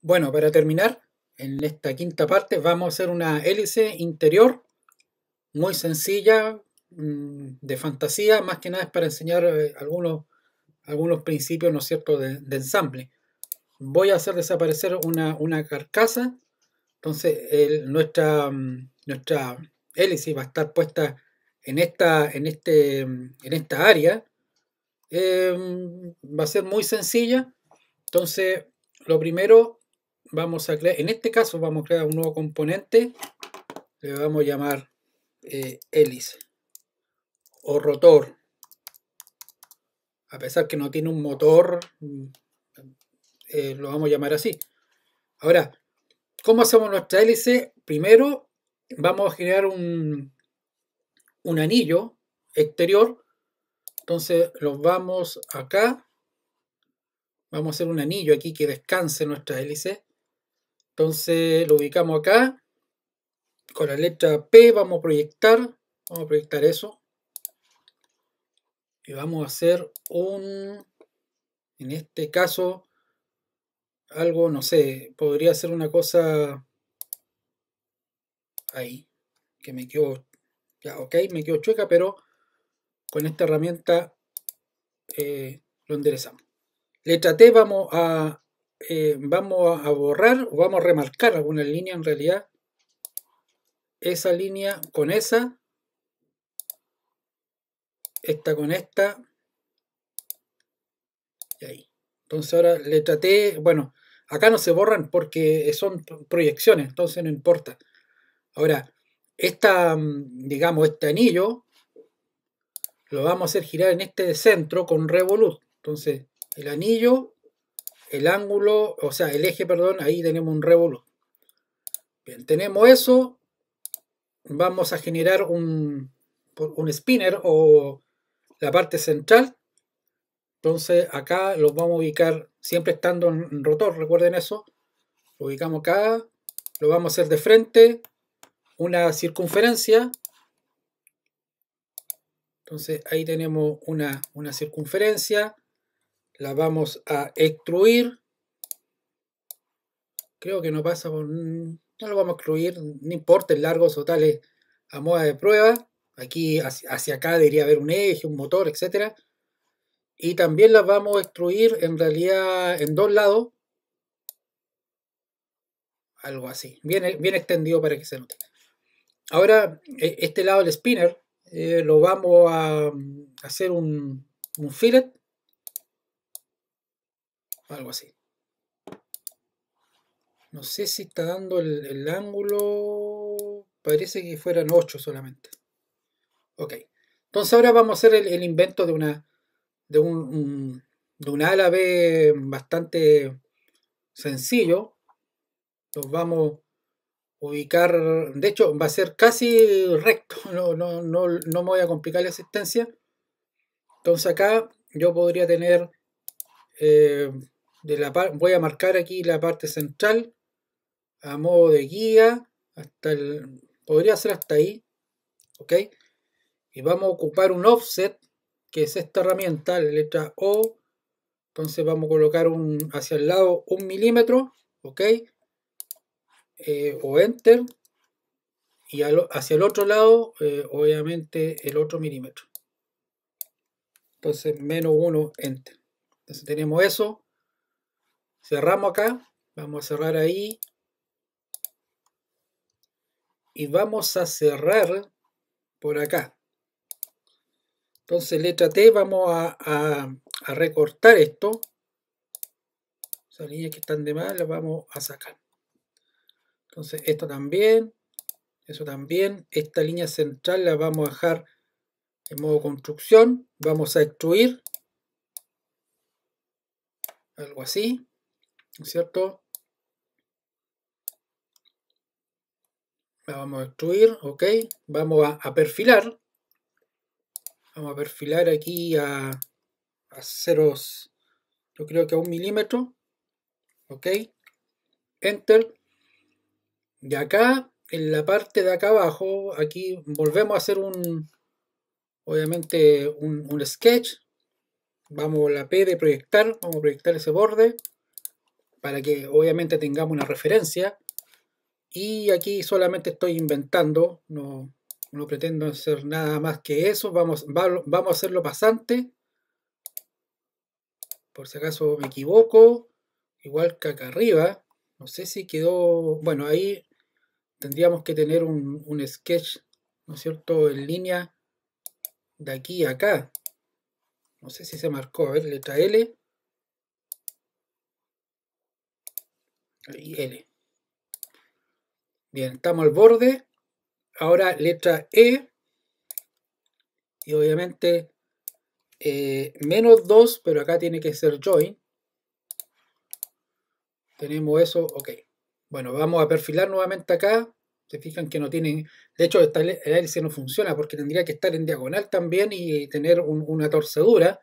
Bueno, para terminar, en esta quinta parte vamos a hacer una hélice interior muy sencilla, mm, de fantasía, más que nada es para enseñar eh, algunos, algunos principios, ¿no es cierto?, de, ensamble. Voy a hacer desaparecer una, carcasa, entonces nuestra, mm, nuestra hélice va a estar puesta en esta, en este, mm, en esta área. Eh, va a ser muy sencilla, entonces lo primero vamos a crear, en este caso vamos a crear un nuevo componente, le vamos a llamar eh, hélice o rotor. A pesar que no tiene un motor, mm, eh, lo vamos a llamar así. Ahora, ¿cómo hacemos nuestra hélice? Primero vamos a generar un, un anillo exterior. Entonces lo vamos acá. Vamos a hacer un anillo aquí que descanse nuestra hélice. Entonces lo ubicamos acá. Con la letra P vamos a proyectar. Vamos a proyectar eso. Y vamos a hacer un, en este caso, algo, no sé, podría ser una cosa ahí, que me quedo, ya, ok, me quedo chueca, pero con esta herramienta eh, lo enderezamos. Letra T vamos a eh, vamos a borrar o vamos a remarcar alguna línea en realidad. Esa línea con esa. Esta con esta. Y ahí. Entonces ahora le traté, bueno, acá no se borran porque son proyecciones, entonces no importa. Ahora, esta, mm, digamos, este anillo lo vamos a hacer girar en este centro con revolut. Entonces, el anillo el ángulo, o sea, el eje, perdón, ahí tenemos un révolo. Bien, tenemos eso. Vamos a generar un, spinner o la parte central. Entonces acá lo vamos a ubicar siempre estando en rotor, recuerden eso. Lo ubicamos acá, lo vamos a hacer de frente, una circunferencia. Entonces ahí tenemos una, una circunferencia la vamos a extruir. Creo que no pasa por... No lo vamos a extruir, no importa el o tales a moda de prueba. Aquí hacia acá debería haber un eje, un motor, etc. Y también las vamos a extruir en realidad en dos lados. Algo así, bien, bien extendido para que se note. Ahora, e, este lado del spinner eh, lo vamos a mm, hacer un, un fillet algo así. No sé si está dando el, ángulo, parece que fueran 8 solamente. Ok, entonces ahora vamos a hacer el, invento de una, de un, de un bastante sencillo. Los vamos a ubicar, de hecho va a ser casi recto, no, me voy a complicar la asistencia. Entonces acá yo podría tener eh, voy a marcar aquí la parte central a modo de guía hasta el podría ser hasta ahí ok y vamos a ocupar un offset que es esta herramienta la letra O entonces vamos a colocar un hacia el lado un milímetro ok eh, o enter y hacia el otro lado eh, obviamente el otro milímetro entonces menos uno, enter entonces tenemos eso Cerramos acá. Vamos a cerrar ahí. Y vamos a cerrar por acá. Entonces, letra T, vamos a, recortar esto. Esas líneas que están de más las vamos a sacar. Entonces, esto también. Eso también. Esta línea central la vamos a dejar en modo construcción. Vamos a extruir. Algo así. ¿cierto? La vamos a destruir ok. Vamos a, perfilar. Vamos a perfilar aquí a, a ceros, yo creo que a un milímetro. Ok. Enter. Y acá, en la parte de acá abajo, aquí volvemos a hacer un, obviamente, un, un sketch. Vamos a la P de proyectar. Vamos a proyectar ese borde para que obviamente tengamos una referencia. Y aquí solamente estoy inventando, no, pretendo hacer nada más que eso. Vamos, vamos a hacerlo pasante. Por si acaso me equivoco. Igual que acá arriba. No sé si quedó... Bueno, ahí tendríamos que tener un, un sketch, ¿no es cierto?, en línea de aquí a acá. No sé si se marcó. A ver, letra L. y L. Bien, estamos al borde. Ahora letra E. Y obviamente eh, menos 2, pero acá tiene que ser join. Tenemos eso, ok. Bueno, vamos a perfilar nuevamente acá. Se fijan que no tienen, de hecho el hélice no funciona porque tendría que estar en diagonal también y tener una torcedura.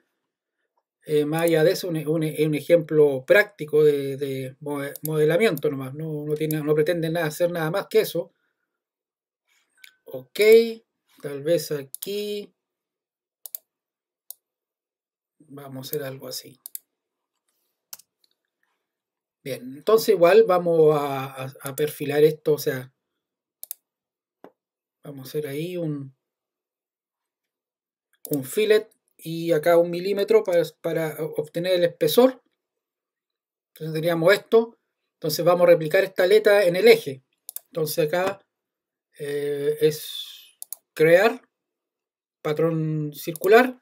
Eh, más allá de eso, es un, ejemplo práctico de, modelamiento nomás. No, pretende no hacer nada más que eso. Ok, tal vez aquí vamos a hacer algo así. Bien, entonces igual vamos a, perfilar esto, o sea, vamos a hacer ahí un, un fillet y acá un milímetro para, obtener el espesor. Entonces teníamos esto. Entonces vamos a replicar esta aleta en el eje. Entonces acá eh, es crear patrón circular.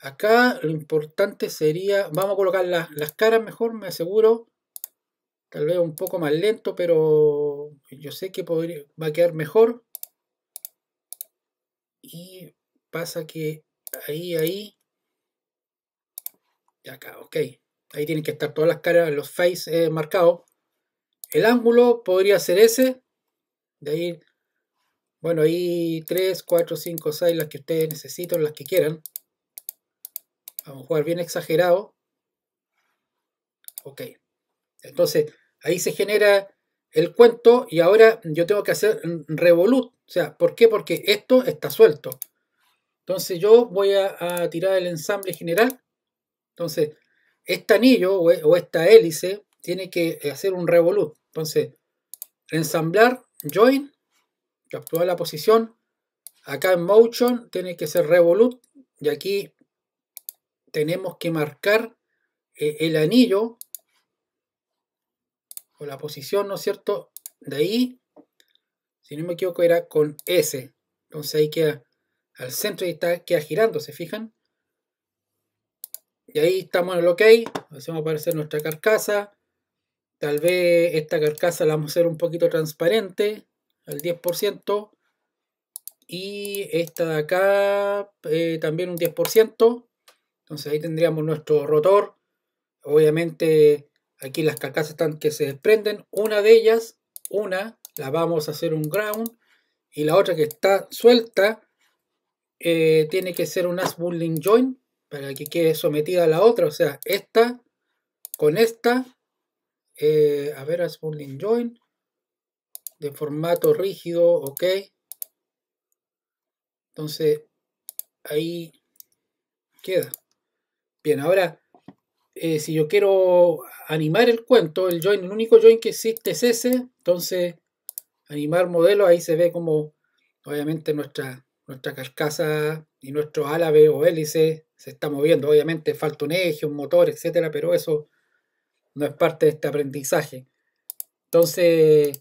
Acá lo importante sería, vamos a colocar las, las caras mejor, me aseguro. Tal vez un poco más lento, pero yo sé que va a quedar mejor. Y pasa que Ahí, ahí. Y acá, ok. Ahí tienen que estar todas las caras, los face eh, marcados. El ángulo podría ser ese. De ahí, bueno, ahí 3, 4, 5, 6, las que ustedes necesiten, las que quieran. Vamos a jugar bien exagerado. Ok. Entonces, ahí se genera el cuento y ahora yo tengo que hacer revolut. O sea, ¿por qué? Porque esto está suelto. Entonces yo voy a, tirar el ensamble general. Entonces, este anillo o, e, esta hélice tiene que eh, hacer un revolut. Entonces, ensamblar, join, capturar la posición. Acá en motion tiene que ser revolute y aquí tenemos que marcar eh, el anillo o la posición, ¿no es cierto? De ahí, si no me equivoco, era con S. Entonces hay que al centro y está, queda girando, ¿se fijan? Y ahí estamos en el OK, hacemos aparecer nuestra carcasa. Tal vez esta carcasa la vamos a hacer un poquito transparente, al 10%. Y esta de acá eh, también un 10%. Entonces ahí tendríamos nuestro rotor. Obviamente aquí las carcasas están que se desprenden. Una de ellas, una, la vamos a hacer un ground. Y la otra que está suelta, eh, tiene que ser una as join para que quede sometida a la otra. O sea, esta con esta, eh, a ver, as join de formato rígido, ok. Entonces, ahí queda. Bien, ahora, eh, si yo quiero animar el cuento, el join, el único join que existe es ese, entonces, animar modelo, ahí se ve como, obviamente, nuestra nuestra carcasa y nuestro álabe o hélice se está moviendo. Obviamente falta un eje, un motor, etcétera, pero eso no es parte de este aprendizaje. Entonces,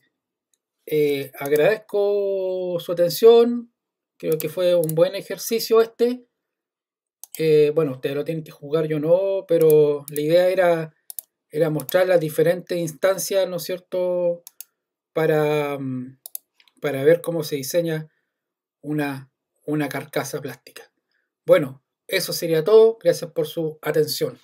eh, agradezco su atención. Creo que fue un buen ejercicio este. Eh, bueno, ustedes lo tienen que jugar, yo no, pero la idea era, era mostrar las diferentes instancias, ¿no es cierto?, para, mm, para ver cómo se diseña una una carcasa plástica. Bueno, eso sería todo. Gracias por su atención.